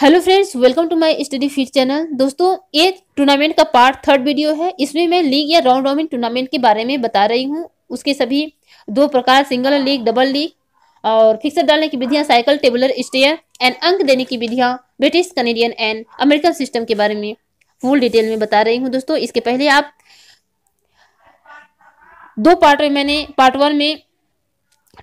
hello friends welcome to my study feed channel दोस्तों ये tournament का पार्ट थर्ड वीडियो है इसमें मैं लीग या राउंड रॉबिन टूर्नामेंट के बारे में बता रही हूँ उसके सभी दो प्रकार सिंगल लीग डबल लीग और फिक्सर डालने की विधियाँ साइकिल टेबुलर स्टेयर एंड अंक देने की विधियाँ British Canadian and American system के बारे में फुल डिटेल में बता रही हूँ दोस्तों इसके पहले आप दो पार्ट में मैंने पार्ट वन में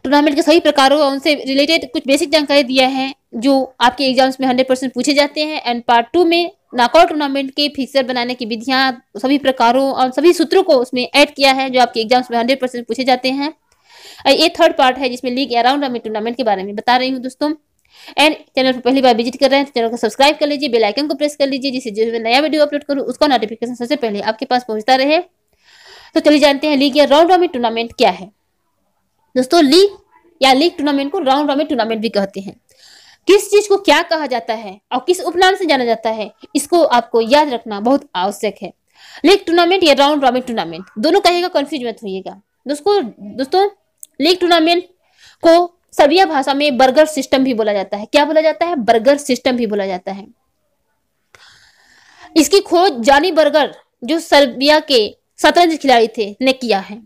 टूर्नामेंट के सही प्रकारों और उनसे रिलेटेड कुछ बेसिक जानकारी दिया है जो आपके एग्जाम्स में हंड्रेड परसेंट पूछे जाते हैं एंड पार्ट टू में नाकआउट टूर्नामेंट के फिक्सर बनाने की विधियां सभी प्रकारों और सभी सूत्रों को उसमें ऐड किया है जो आपके एग्जाम्स में हंड्रेड परसेंट पूछे जाते हैं ये थर्ड पार्ट है जिसमें लीग अराउंड राउंड टूर्नामेंट के बारे में बता रही हूँ दोस्तों एंड चैनल पर पहली बार विजिट कर रहे हैं तो चैनल को सब्सक्राइब कर लीजिए बेल आइकन को प्रेस कर लीजिए जिससे जो मैं नया वीडियो अपलोड करूँ उसका नोटिफिकेशन सबसे पहले आपके पास पहुंचता रहे तो चलिए जानते हैं लीग या राउंड राउंड टूर्नामेंट क्या है दोस्तों लीग या लीग टूर्नामेंट को राउंड राउंड टूर्नामेंट भी कहते हैं किस चीज को क्या कहा जाता है और किस उपनाम से जाना जाता है इसको आपको याद रखना बहुत आवश्यक है लीग टूर्नामेंट या राउंड रॉबिन टूर्नामेंट दोनों कहेगा कंफ्यूज मत होइएगा दोस्तों दोस्तों लीग टूर्नामेंट को सबिया भाषा में बर्गर सिस्टम भी बोला जाता है क्या बोला जाता है बर्गर सिस्टम भी बोला जाता है इसकी खोज जानी बर्गर जो सर्बिया के शतरंज खिलाड़ी थे ने किया है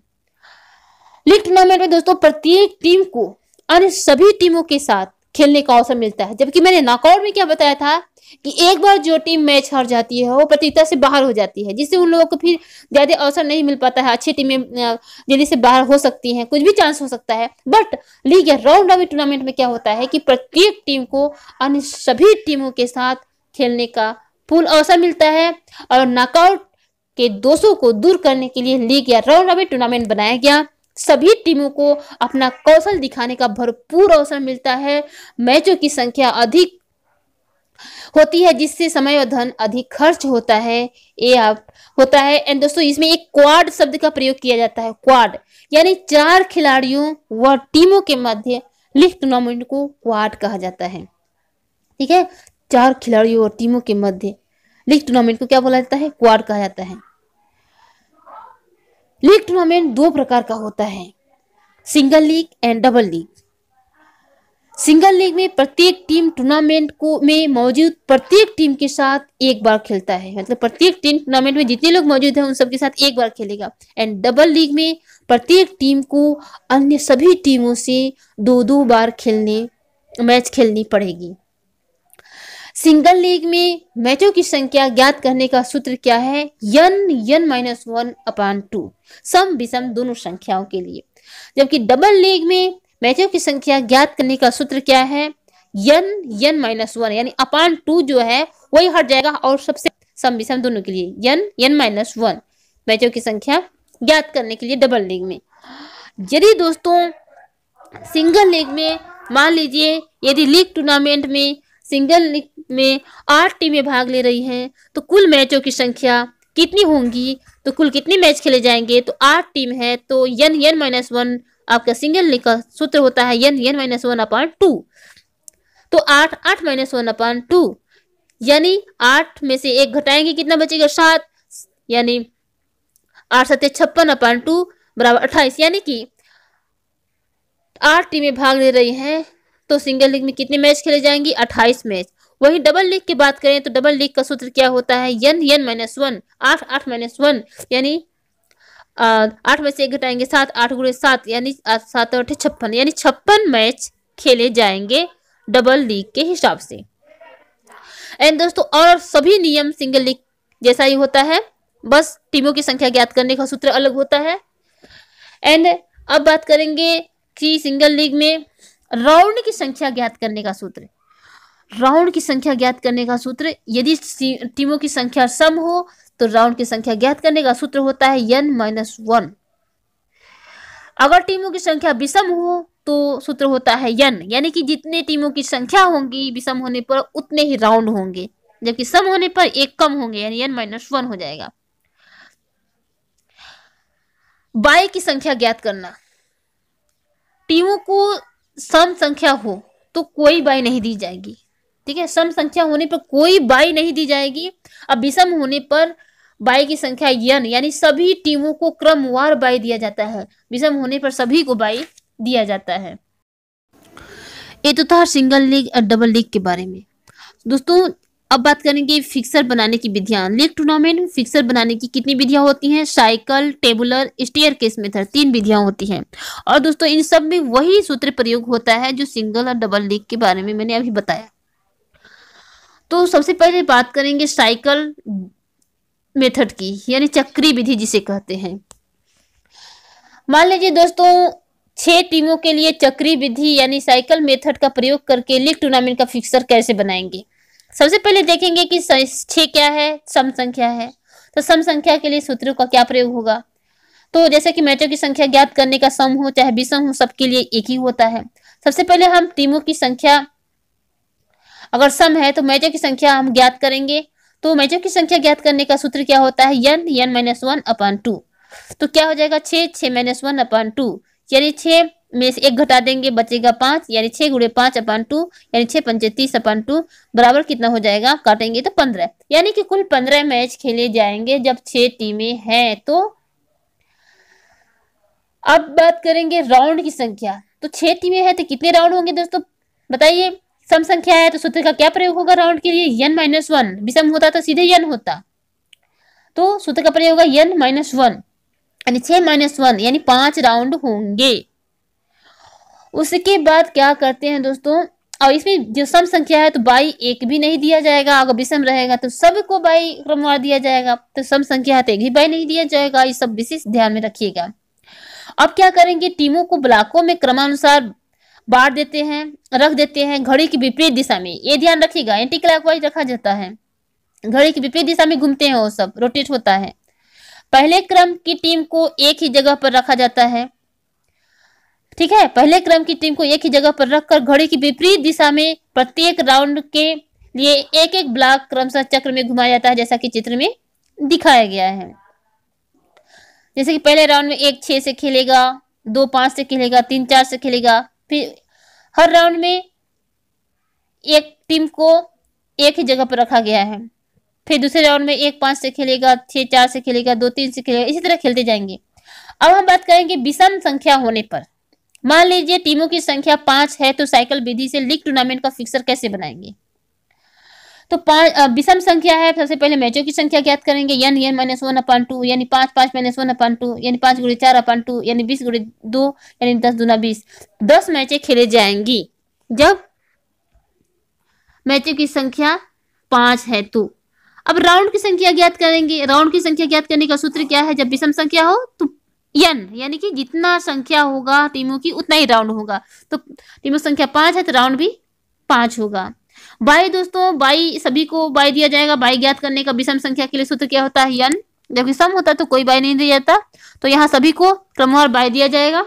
लीग टूर्नामेंट में दोस्तों प्रत्येक टीम को अन्य सभी टीमों के साथ खेलने का अवसर मिलता है जबकि मैंने नॉकआउट में क्या बताया था कि एक बार जो टीम मैच हार जाती है वो प्रतियोगिता से बाहर हो जाती है जिससे उन लोगों को फिर ज़्यादा अवसर नहीं मिल पाता है अच्छी टीमें जल्दी से बाहर हो सकती हैं कुछ भी चांस हो सकता है बट लीग या राउंड रॉबिन टूर्नामेंट में क्या होता है कि प्रत्येक टीम को अन्य सभी टीमों के साथ खेलने का पूर्ण अवसर मिलता है और नॉकआउट के दोषों को दूर करने के लिए लीग या राउंड रॉबिन टूर्नामेंट बनाया गया सभी टीमों को अपना कौशल दिखाने का भरपूर अवसर मिलता है मैचों की संख्या अधिक होती है जिससे समय और धन अधिक खर्च होता है ये आप होता है एंड दोस्तों इसमें एक क्वाड शब्द का प्रयोग किया जाता है क्वाड यानी चार खिलाड़ियों व टीमों के मध्य लीग टूर्नामेंट को क्वाड कहा जाता है ठीक है चार खिलाड़ियों और टीमों के मध्य लीग टूर्नामेंट को क्या बोला जाता है क्वाड कहा जाता है लीग टूर्नामेंट दो प्रकार का होता है single league and double league single league में प्रत्येक टीम टूर्नामेंट को में मौजूद प्रत्येक टीम के साथ एक बार खेलता है मतलब प्रत्येक टीम टूर्नामेंट में जितने लोग मौजूद हैं उन सबके साथ एक बार खेलेगा एंड डबल लीग में प्रत्येक टीम को अन्य सभी टीमों से दो दो बार खेलने मैच खेलनी पड़ेगी सिंगल लीग में मैचों की संख्या ज्ञात करने का सूत्र क्या है n n minus one upon two सम विषम दोनों संख्याओं के लिए जबकि डबल लीग में मैचों की संख्या ज्ञात करने का सूत्र क्या है यन यन माइनस वन यानी अपान टू जो है वही हट जाएगा और सबसे सम विषम दोनों के लिए यन यन माइनस वन मैचों की संख्या ज्ञात करने के लिए डबल लीग में यदि दोस्तों सिंगल लीग में मान लीजिए यदि लीग टूर्नामेंट में सिंगल लीग में आठ टीमें भाग ले रही हैं तो कुल मैचों की संख्या कितनी होंगी तो कुल कितने मैच खेले जाएंगे तो आठ टीम है तो यन यन माइनस वन आपका सिंगल का सूत्र होता है n n minus one upon two तो आठ आठ माइनस वन अपॉन टू यानी आठ में से एक घटाएंगे कितना बचेगा सात यानी आठ सत्य छप्पन अपॉन टू बराबर अट्ठाईस यानी कि आठ टीमें भाग ले रही हैं तो सिंगल लीग में कितने मैच खेले जाएंगे अट्ठाईस मैच वही डबल लीग की बात करें तो डबल लीग का सूत्र क्या होता है यन यन माइनस वन आठ आठ माइनस वन यानी आठ में से एक घटाएंगे सात आठ गुड़े सात यानी सात आठ छप्पन यानी छप्पन मैच खेले जाएंगे डबल लीग के हिसाब से एंड दोस्तों और सभी नियम सिंगल लीग जैसा ही होता है बस टीमों की संख्या ज्ञात करने का सूत्र अलग होता है एंड अब बात करेंगे कि सिंगल लीग में राउंड की संख्या ज्ञात करने का सूत्र राउंड की संख्या ज्ञात करने का सूत्र यदि टीमों की संख्या सम हो तो राउंड की संख्या ज्ञात करने का सूत्र होता है यन माइनस वन अगर टीमों की संख्या विषम हो तो सूत्र होता है यन यानी कि जितने टीमों की संख्या होंगी विषम होने पर उतने ही राउंड होंगे जबकि सम होने पर एक कम होंगे यानी यन माइनस वन हो जाएगा बाई की संख्या ज्ञात करना टीमों को सम संख्या हो तो कोई बाई नहीं दी जाएगी ठीक है सम संख्या होने पर कोई बाई नहीं दी जाएगी अब विषम होने पर बाई की संख्या यन यानी सभी टीमों को क्रमवार बाई दिया जाता है विषम होने पर सभी को बाई दिया जाता है ये तो था सिंगल लीग और डबल लीग के बारे में दोस्तों अब बात करेंगे फिक्सर बनाने की विधियां लीग टूर्नामेंट में फिक्सर बनाने की कितनी विधियां होती हैं साइकिल टेबुलर स्टेयर केस में था तीन विधियां होती हैं और दोस्तों इन सब में वही सूत्र प्रयोग होता है जो सिंगल और डबल लीग के बारे में मैंने अभी बताया तो सबसे पहले बात करेंगे साइकिल मेथड की यानी चक्री विधि जिसे कहते हैं मान लीजिए दोस्तों छह टीमों के लिए चक्री विधि यानी साइकिल मेथड का प्रयोग करके लीग टूर्नामेंट का फिक्सर कैसे बनाएंगे सबसे पहले देखेंगे कि छह क्या है सम संख्या है तो सम संख्या के लिए सूत्रों का क्या प्रयोग होगा तो जैसे कि मैचों की संख्या ज्ञात करने का सम हो चाहे विषम हो सबके लिए एक ही होता है सबसे पहले हम टीमों की संख्या अगर सम है तो मैचों की संख्या हम ज्ञात करेंगे तो मैचों की संख्या ज्ञात करने का सूत्र क्या होता है n n minus one upon two तो क्या हो जाएगा छ छः माइनस वन अपन टू यानी छः में से एक घटा देंगे बचेगा पांच यानी छह गुड़े पांच अपन टू यानी छह पंचे तीस अपन टू बराबर कितना हो जाएगा काटेंगे तो पंद्रह यानी कि कुल पंद्रह मैच खेले जाएंगे जब छह टीमें हैं तो अब बात करेंगे राउंड की संख्या तो छह टीमें हैं तो कितने राउंड होंगे दोस्तों बताइए सम संख्या है तो सूत्र का क्या प्रयोग होगा राउंड के लिए यन माइनस वन विषम होता तो सीधे यन होता तो सूत्र का प्रयोग होगा यन माइनस वन यानी छह माइनस वन यानी पांच राउंड होंगे उसके बाद क्या करते हैं दोस्तों और इसमें जो सम संख्या है तो बाई एक भी नहीं दिया जाएगा अगर विषम रहेगा तो सबको बाई क्रमवार दिया जाएगा तो सम संख्या है तो एक भी बाई नहीं दिया जाएगा ये सब विशेष ध्यान में रखिएगा अब क्या करेंगे टीमों को ब्लॉकों में क्रमानुसार बांट देते हैं रख देते हैं घड़ी की विपरीत दिशा में ये ध्यान रखिएगा एंटी क्लॉकवाइज रखा जाता है घड़ी की विपरीत दिशा में घूमते हैं वो सब रोटेट होता है पहले क्रम की टीम को एक ही जगह पर रखा जाता है ठीक है पहले क्रम की टीम को एक ही जगह पर रखकर घड़ी की विपरीत दिशा में प्रत्येक राउंड के लिए एक एक ब्लॉक क्रमशः चक्र में घुमाया जाता है जैसा कि चित्र में दिखाया गया है जैसे कि पहले राउंड में एक छह से खेलेगा दो पांच से खेलेगा तीन चार से खेलेगा फिर हर राउंड में एक टीम को एक ही जगह पर रखा गया है फिर दूसरे राउंड में एक पांच से खेलेगा छह चार से खेलेगा दो तीन से खेलेगा इसी तरह खेलते जाएंगे अब हम बात करेंगे विषम संख्या होने पर मान लीजिए टीमों की संख्या पांच है तो साइकिल विधि से लीग टूर्नामेंट का फिक्सर कैसे बनाएंगे तो पांच विषम संख्या है सबसे पहले मैचों की संख्या ज्ञात करेंगे n n minus one upon two यानी पांच पांच माइनस वन अपान टू यानी पांच गुड़े चार अपान टू यानी बीस गुड़े दो यानी दस दूना बीस दस मैचे खेले जाएंगी जब मैचों की संख्या पांच है तो अब राउंड की संख्या ज्ञात करेंगे राउंड की संख्या ज्ञात करने का सूत्र क्या है जब विषम संख्या हो तो यन यानी कि जितना संख्या होगा टीमों की उतना ही राउंड होगा तो टीमों संख्या पांच है तो राउंड भी पांच होगा बाई दोस्तों बाई सभी को बाय दिया जाएगा बाई ज्ञात करने का विषम संख्या के लिए सूत्र क्या होता है यन जबकि सम होता है तो कोई बाई नहीं दिया जाता तो यहाँ सभी को क्रमवार बाय दिया जाएगा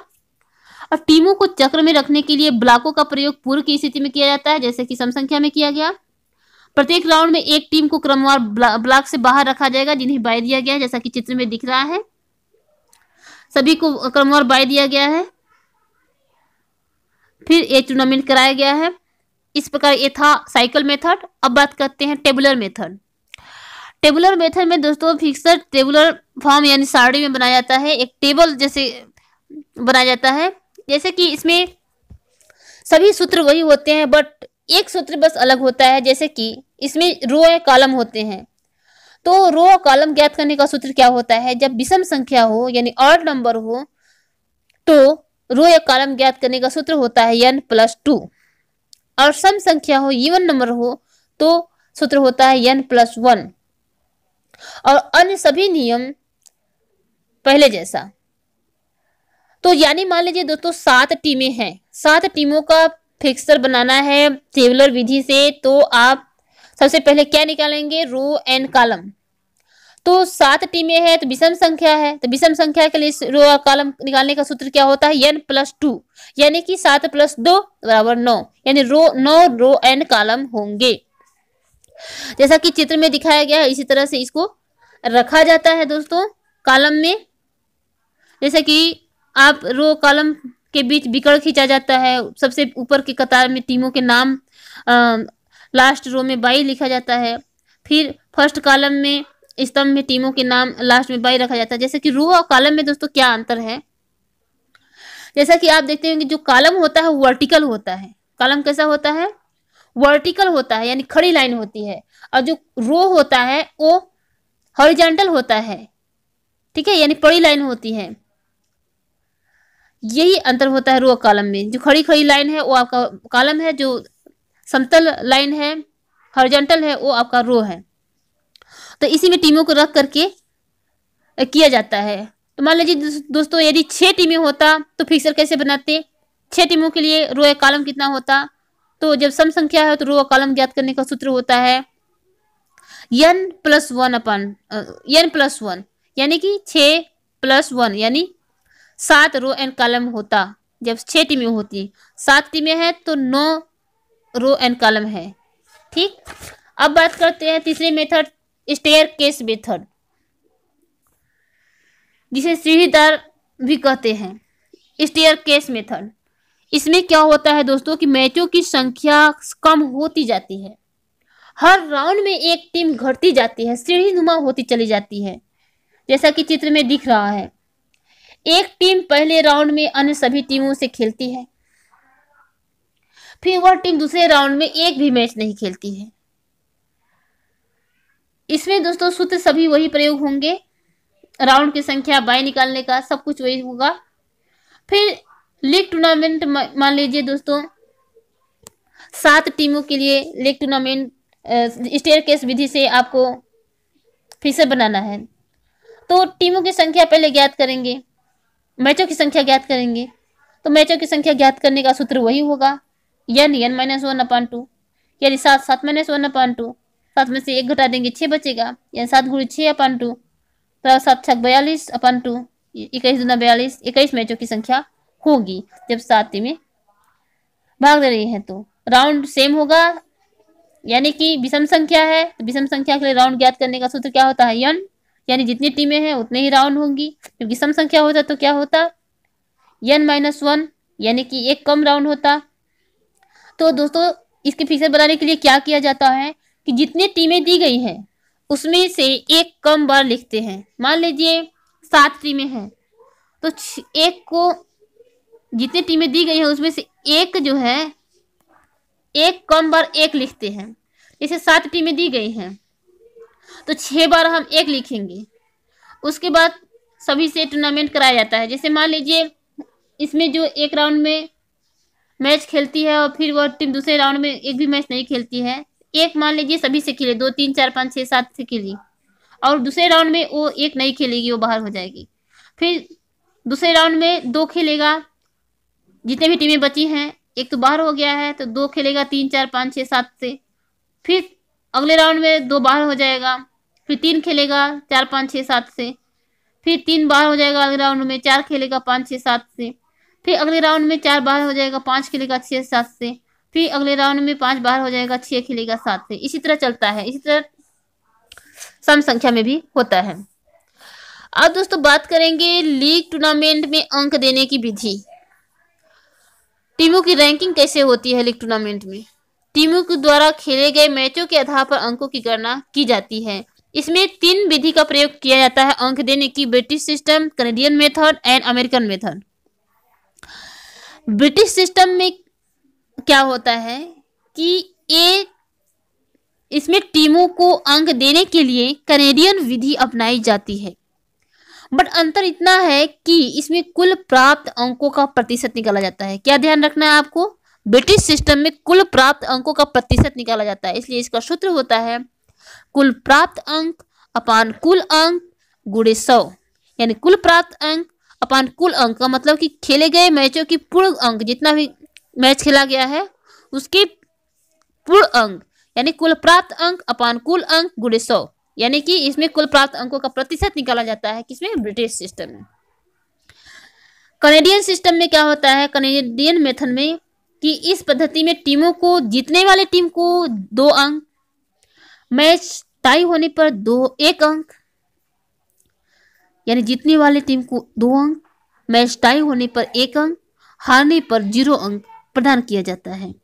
और टीमों को चक्र में रखने के लिए ब्लॉकों का प्रयोग पूर्व की स्थिति में किया जाता है जैसे कि सम संख्या में किया गया प्रत्येक राउंड में एक टीम को क्रमवार ब्लॉक से बाहर रखा जाएगा जिन्हें बाय दिया गया है जैसा कि चित्र में दिख रहा है सभी को क्रमवार बाय दिया गया है फिर एक टूर्नामेंट कराया गया है इस प्रकार ये था साइकिल मेथड अब बात करते हैं टेबुलर मेथड टेबुलर मेथड में दोस्तों फिक्सर टेबुलर फॉर्म यानी साड़ी में बनाया जाता है एक टेबल जैसे बनाया जाता है जैसे कि इसमें सभी सूत्र वही होते हैं बट एक सूत्र बस अलग होता है जैसे कि इसमें रो या कॉलम होते हैं तो रो और कॉलम ज्ञात करने का सूत्र क्या होता है जब विषम संख्या हो यानी ऑड नंबर हो तो रो या कॉलम ज्ञात करने का सूत्र होता है एन प्लस टू और सम संख्या हो इवन नंबर हो तो सूत्र होता है एन प्लस वन और अन्य सभी नियम पहले जैसा तो यानी मान लीजिए दोस्तों सात टीमें हैं सात टीमों का फिक्सर बनाना है टेबलर विधि से तो आप सबसे पहले क्या निकालेंगे रो एंड कॉलम तो सात टीमें हैं तो विषम संख्या है तो विषम संख्या के लिए रो कॉलम निकालने का सूत्र क्या होता है एन प्लस टू यानी कि सात प्लस दो बराबर नौ यानी रो नौ रो एन कॉलम होंगे जैसा कि चित्र में दिखाया गया है इसी तरह से इसको रखा जाता है दोस्तों कॉलम में जैसे कि आप रो कॉलम के बीच बिकड़ खींचा जाता है सबसे ऊपर की कतार में टीमों के नाम आ, लास्ट रो में बाई लिखा जाता है फिर फर्स्ट कॉलम में स्तंभ में टीमों के नाम लास्ट में बाई रखा जाता है जैसे कि रो और कॉलम में दोस्तों क्या अंतर है जैसा कि आप देखते हैं कि जो कॉलम होता है वो वर्टिकल होता है कॉलम कैसा होता है वर्टिकल होता है यानी खड़ी लाइन होती है और जो रो होता है वो हॉरिजेंटल होता है ठीक है यानी पड़ी लाइन होती है यही अंतर होता है रो कॉलम में जो खड़ी खड़ी लाइन है वो आपका कॉलम है जो समतल लाइन है हॉरिजेंटल है वो आपका रो है तो इसी में टीमों को रख करके किया जाता है तो मान लीजिए दोस्तों यदि छह टीमें होता तो फिक्सर कैसे बनाते छह टीमों के लिए रो या कॉलम कितना होता तो जब सम संख्या है तो रो और कॉलम ज्ञात करने का सूत्र होता है n plus one upon n plus one यानी कि छ प्लस वन यानी सात रो एंड कॉलम होता जब छह टीमें होती सात टीमें हैं तो नौ रो एंड कॉलम है ठीक अब बात करते हैं तीसरे मेथड स्टेयर केस मेथड जिसे सीढ़ी दर भी कहते हैं स्टेयर केस मेथड इसमें क्या होता है दोस्तों कि मैचों की संख्या कम होती जाती है हर राउंड में एक टीम घटती जाती है सीढ़ी नुमा होती चली जाती है जैसा कि चित्र में दिख रहा है एक टीम पहले राउंड में अन्य सभी टीमों से खेलती है फिर वह टीम दूसरे राउंड में एक भी मैच नहीं खेलती है इसमें दोस्तों सूत्र सभी वही प्रयोग होंगे राउंड की संख्या बाय निकालने का सब कुछ वही होगा फिर लीग टूर्नामेंट मान लीजिए दोस्तों सात टीमों के लिए लीग टूर्नामेंट स्टेयर केस विधि से आपको फिर से बनाना है तो टीमों की संख्या पहले ज्ञात करेंगे मैचों की संख्या ज्ञात करेंगे तो मैचों की संख्या ज्ञात करने का सूत्र वही होगा n n minus one upon two यानी सात सात माइनस वन अपॉइंट टू सात में से एक घटा देंगे छः बचेगा यानी सात गुड़ी छः अपन टू प्लस तो सात छः बयालीस अपन टू इक्कीस दुना बयालीस इक्कीस मैचों की संख्या होगी जब सात में भाग दे रही है तो राउंड सेम होगा यानी कि विषम संख्या है तो विषम संख्या के लिए राउंड ज्ञात करने का सूत्र क्या होता है यन यानी जितनी टीमें हैं उतने ही राउंड होंगी जब विषम संख्या होता तो क्या होता यन माइनस वन यानी कि एक कम राउंड होता तो दोस्तों इसके फिक्सर बनाने के लिए क्या किया जाता है कि जितनी टीमें दी गई है उसमें से एक कम बार लिखते हैं मान लीजिए सात टीमें हैं तो एक को जितनी टीमें दी गई है उसमें से एक जो है एक कम बार एक लिखते हैं जैसे सात टीमें दी गई हैं तो छह बार हम एक लिखेंगे उसके बाद सभी से टूर्नामेंट कराया जाता है जैसे मान लीजिए इसमें जो एक राउंड में मैच खेलती है और फिर वह टीम दूसरे राउंड में एक भी मैच नहीं खेलती है एक मान लीजिए सभी से खेले दो तीन चार पाँच छः सात से खेली और दूसरे राउंड में वो एक नहीं खेलेगी वो बाहर हो जाएगी फिर दूसरे राउंड में दो खेलेगा जितने भी टीमें बची हैं एक तो बाहर हो गया है तो दो खेलेगा तीन चार पाँच छः सात से फिर अगले राउंड में दो बाहर हो जाएगा फिर तीन खेलेगा चार पाँच छः सात से फिर तीन बाहर हो जाएगा अगले राउंड में चार खेलेगा पाँच छः सात से फिर अगले राउंड में चार बाहर हो जाएगा पाँच खेलेगा छः सात से फिर अगले राउंड में पांच बाहर हो जाएगा छह खेलेगा सात से इसी तरह चलता है इसी तरह सम संख्या में भी होता है अब दोस्तों बात करेंगे लीग टूर्नामेंट में अंक देने की विधि टीमों की रैंकिंग कैसे होती है लीग टूर्नामेंट में टीमों के द्वारा खेले गए मैचों के आधार पर अंकों की गणना की जाती है इसमें तीन विधि का प्रयोग किया जाता है अंक देने की British system Canadian method and American method British system में क्या होता है कि ए इसमें टीमों को अंक देने के लिए कनेडियन विधि अपनाई जाती है बट अंतर इतना है कि इसमें कुल प्राप्त अंकों का प्रतिशत निकाला जाता है क्या ध्यान रखना है आपको ब्रिटिश सिस्टम में कुल प्राप्त अंकों का प्रतिशत निकाला जाता है इसलिए इसका सूत्र होता है कुल प्राप्त अंक अपान कुल अंक गुड़े सौ यानी कुल प्राप्त अंक अपान कुल अंक का मतलब कि खेले गए मैचों की पूर्ण अंक जितना भी मैच खेला गया है उसके पूर्ण अंक यानी कुल प्राप्त अंक अपान कुल अंक गुड़े सौ यानी कि इसमें कुल प्राप्त अंकों का प्रतिशत निकाला जाता है किसमें ब्रिटिश सिस्टम में कनेडियन सिस्टम में क्या होता है कनेडियन मेथड में कि इस पद्धति में टीमों को जीतने वाले टीम को दो अंक मैच टाई होने पर दो एक अंक यानी जीतने वाले टीम को दो अंक मैच टाई होने पर एक अंक हारने पर जीरो अंक प्रदान किया जाता है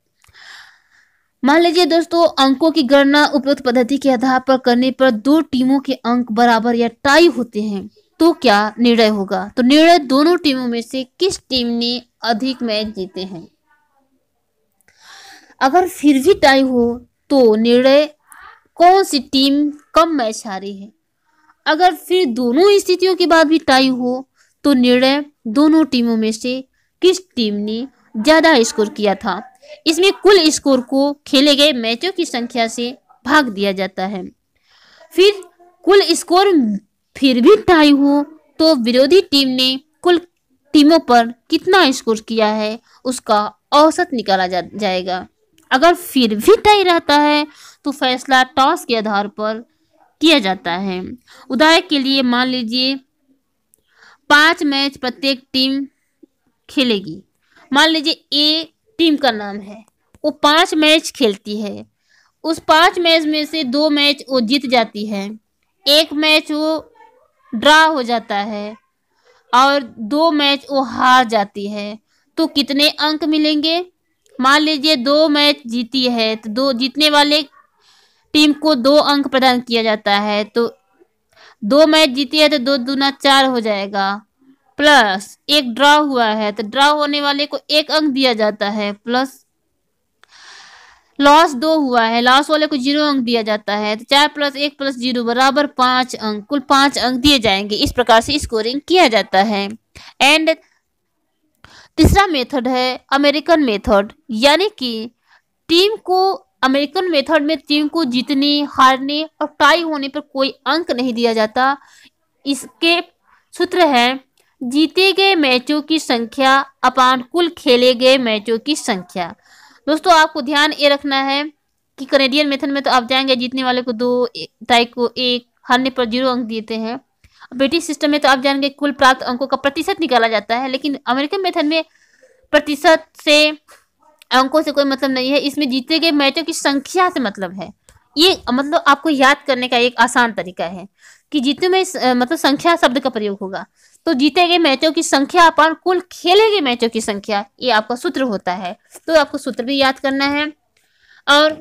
मान लीजिए दोस्तों अंकों की गणना उपयुक्त पद्धति के आधार पर करने पर दो टीमों के अंक बराबर या टाई होते हैं तो क्या निर्णय होगा तो निर्णय दोनों टीमों में से किस टीम ने अधिक मैच जीते हैं अगर फिर भी टाई हो तो निर्णय कौन सी टीम कम मैच हारी है अगर फिर दोनों स्थितियों के बाद भी टाई हो तो निर्णय दोनों टीमों में से किस टीम ने ज़्यादा स्कोर किया था इसमें कुल स्कोर को खेले गए मैचों की संख्या से भाग दिया जाता है फिर कुल स्कोर फिर भी टाई हो तो विरोधी टीम ने कुल टीमों पर कितना स्कोर किया है उसका औसत निकाला जा, जाएगा अगर फिर भी टाई रहता है तो फैसला टॉस के आधार पर किया जाता है उदाहरण के लिए मान लीजिए पांच मैच प्रत्येक टीम खेलेगी मान लीजिए ए टीम का नाम है वो पांच मैच खेलती है उस पांच मैच में से दो मैच वो जीत जाती है एक मैच वो ड्रा हो जाता है और दो मैच वो हार जाती है तो कितने अंक मिलेंगे मान लीजिए दो मैच जीती है तो दो जीतने वाले टीम को दो अंक प्रदान किया जाता है तो दो मैच जीती है तो दो दूना चार हो जाएगा प्लस एक ड्रॉ हुआ है तो ड्रॉ होने वाले को एक अंक दिया जाता है प्लस लॉस दो हुआ है लॉस वाले को जीरो अंक दिया जाता है तो चार प्लस एक प्लस जीरो बराबर पांच अंक कुल पांच अंक दिए जाएंगे इस प्रकार से स्कोरिंग किया जाता है एंड तीसरा मेथड है अमेरिकन मेथड यानी कि टीम को अमेरिकन मेथड में टीम को जीतने हारने और टाई होने पर कोई अंक नहीं दिया जाता इसके सूत्र है जीते गए मैचों की संख्या अपान कुल खेले गए मैचों की संख्या दोस्तों आपको ध्यान ये रखना है कि कनेडियन मेथड में तो आप जाएंगे जीतने वाले को दो टाई को एक हारने पर जीरो अंक देते हैं ब्रिटिश सिस्टम में तो आप जानेंगे कुल प्राप्त अंकों का प्रतिशत निकाला जाता है लेकिन अमेरिकन मेथड में प्रतिशत से अंकों से कोई मतलब नहीं है इसमें जीते गए मैचों की संख्या से मतलब है ये मतलब आपको याद करने का एक आसान तरीका है कि जीतने में मतलब संख्या शब्द का प्रयोग होगा तो जीते गए मैचों की संख्या अपन कुल खेले गए मैचों की संख्या ये आपका सूत्र होता है तो आपको सूत्र भी याद करना है और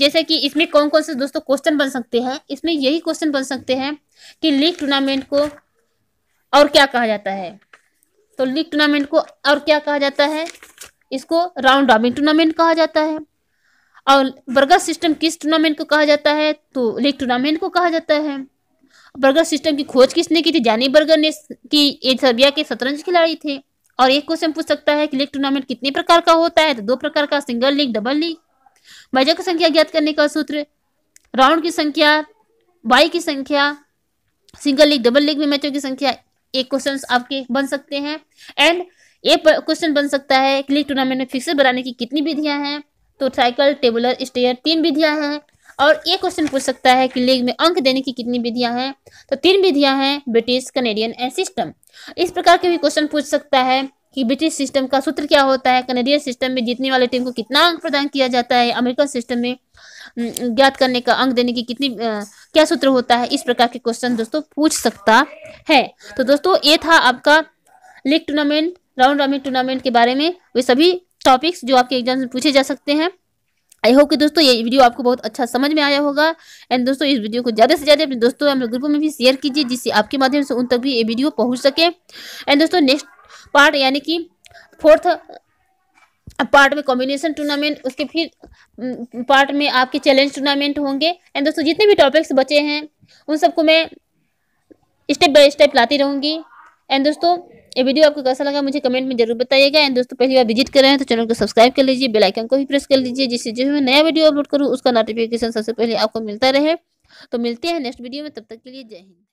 जैसे कि इसमें कौन कौन से दोस्तों क्वेश्चन बन सकते हैं इसमें यही क्वेश्चन बन सकते हैं कि लीग टूर्नामेंट को और क्या कहा जाता है तो लीग टूर्नामेंट को और क्या कहा जाता है इसको राउंड रॉबिन टूर्नामेंट कहा जाता है और बर्गर सिस्टम किस टूर्नामेंट को कहा जाता है तो लीग टूर्नामेंट को कहा जाता है बर्गर सिस्टम की खोज किसने की थी जानी बर्गर ने की ये सर्बिया के शतरंज खिलाड़ी थे और एक क्वेश्चन पूछ सकता है कि लीग टूर्नामेंट कितने प्रकार का होता है तो दो प्रकार का सिंगल लीग डबल लीग मैचों की संख्या ज्ञात करने का सूत्र राउंड की संख्या बाई की संख्या सिंगल लीग डबल लीग में मैचों की संख्या एक क्वेश्चन आपके बन सकते हैं एंड ये क्वेश्चन बन सकता है कि लीग टूर्नामेंट में फिक्सर बनाने की कितनी विधियां हैं तो साइकिल टेबुलर स्टेयर तीन विधियां हैं और ये क्वेश्चन पूछ सकता है कि लीग में अंक देने की कितनी विधियां हैं तो तीन विधियां हैं ब्रिटिश कनेडियन एंड सिस्टम इस प्रकार के भी क्वेश्चन पूछ सकता है कि ब्रिटिश सिस्टम का सूत्र क्या होता है कनेडियन सिस्टम में जीतने वाले टीम को कितना अंक प्रदान किया जाता है अमेरिकन सिस्टम में ज्ञात करने का अंक देने की कितनी आ, क्या सूत्र होता है इस प्रकार के क्वेश्चन दोस्तों पूछ सकता है तो दोस्तों ये था आपका league tournament round robin tournament के बारे में वे सभी टॉपिक्स जो आपके एग्जाम में पूछे जा सकते हैं आई होप कि दोस्तों ये वीडियो आपको बहुत अच्छा समझ में आया होगा एंड दोस्तों इस वीडियो को ज़्यादा से ज़्यादा अपने दोस्तों अपने ग्रुप में भी शेयर कीजिए जिससे आपके माध्यम से उन तक भी ये वीडियो पहुंच सके एंड दोस्तों नेक्स्ट पार्ट यानी कि फोर्थ पार्ट में कॉम्बिनेशन टूर्नामेंट उसके फिर पार्ट में आपके चैलेंज टूर्नामेंट होंगे एंड दोस्तों जितने भी टॉपिक्स बचे हैं उन सबको मैं स्टेप बाई स्टेप लाती रहूँगी एंड दोस्तों ये वीडियो आपको कैसा लगा मुझे कमेंट में जरूर बताइएगा एंड दोस्तों पहली बार विजिट कर रहे हैं तो चैनल को सब्सक्राइब कर लीजिए बेल आइकन को भी प्रेस कर लीजिए जिससे जो मैं नया वीडियो अपलोड करूँ उसका नोटिफिकेशन सबसे पहले आपको मिलता रहे तो मिलते हैं नेक्स्ट वीडियो में तब तक के लिए जय हिंद